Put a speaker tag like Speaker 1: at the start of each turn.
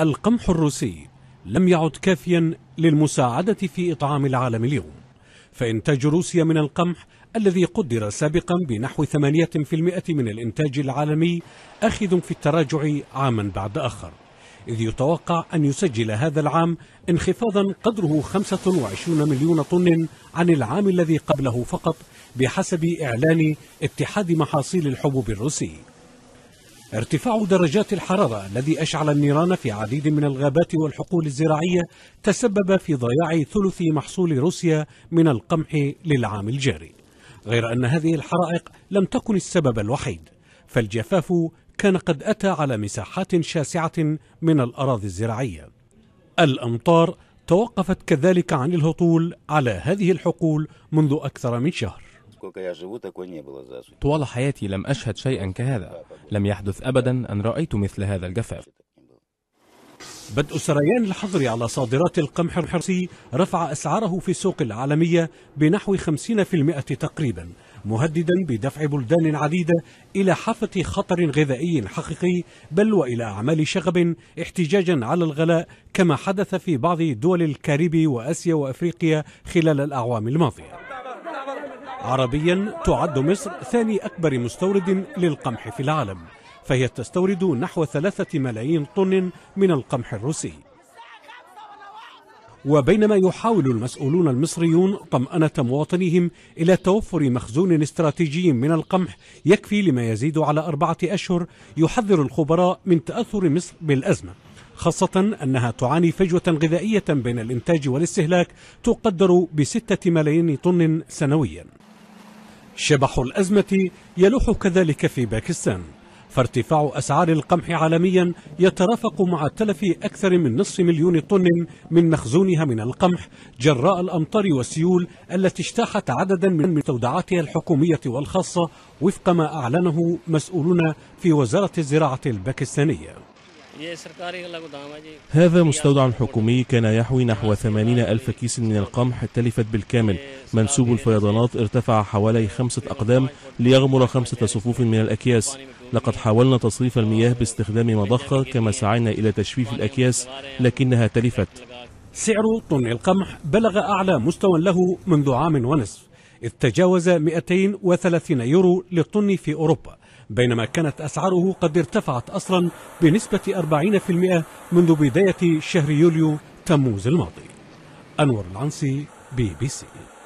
Speaker 1: القمح الروسي لم يعد كافيا للمساعدة في إطعام العالم اليوم فإنتاج روسيا من القمح الذي قدر سابقا بنحو 8% من الإنتاج العالمي أخذ في التراجع عاما بعد آخر إذ يتوقع أن يسجل هذا العام انخفاضا قدره 25 مليون طن عن العام الذي قبله فقط بحسب إعلان اتحاد محاصيل الحبوب الروسي ارتفاع درجات الحرارة الذي أشعل النيران في عديد من الغابات والحقول الزراعية تسبب في ضياع ثلث محصول روسيا من القمح للعام الجاري غير أن هذه الحرائق لم تكن السبب الوحيد فالجفاف كان قد أتى على مساحات شاسعة من الأراضي الزراعية الأمطار توقفت كذلك عن الهطول على هذه الحقول منذ أكثر
Speaker 2: من شهر طوال حياتي لم أشهد شيئا كهذا لم يحدث أبدا أن رأيت مثل هذا الجفاف بدء سريان الحظر
Speaker 1: على صادرات القمح الحرصي رفع أسعاره في السوق العالمية بنحو 50% تقريبا مهددا بدفع بلدان عديدة إلى حافة خطر غذائي حقيقي بل وإلى أعمال شغب احتجاجا على الغلاء كما حدث في بعض دول الكاريبي وأسيا وأفريقيا خلال الأعوام الماضية عربيا تعد مصر ثاني أكبر مستورد للقمح في العالم فهي تستورد نحو ثلاثة ملايين طن من القمح الروسي وبينما يحاول المسؤولون المصريون طمأنة مواطنيهم إلى توفر مخزون استراتيجي من القمح يكفي لما يزيد على أربعة أشهر يحذر الخبراء من تأثر مصر بالأزمة خاصة أنها تعاني فجوة غذائية بين الإنتاج والاستهلاك تقدر بستة ملايين طن سنوياً شبح الأزمة يلوح كذلك في باكستان فارتفاع أسعار القمح عالميا يترافق مع تلف أكثر من نصف مليون طن من مخزونها من القمح جراء الأمطار والسيول التي اجتاحت عددا من مستودعاتها الحكومية والخاصة وفق ما أعلنه مسؤولون في وزارة
Speaker 2: الزراعة الباكستانية هذا مستودع حكومي كان يحوي نحو 80 ألف كيس من القمح تلفت بالكامل منسوب الفيضانات ارتفع حوالي خمسة أقدام ليغمر خمسة صفوف من الأكياس لقد حاولنا تصريف المياه باستخدام مضخة كما سعينا إلى تجفيف الأكياس لكنها تلفت سعر طن القمح بلغ أعلى مستوى له منذ عام ونصف إذ
Speaker 1: تجاوز 230 يورو للطن في أوروبا بينما كانت أسعاره قد ارتفعت أصلا بنسبة 40% منذ بداية شهر يوليو تموز الماضي أنور العنسي بي بي سي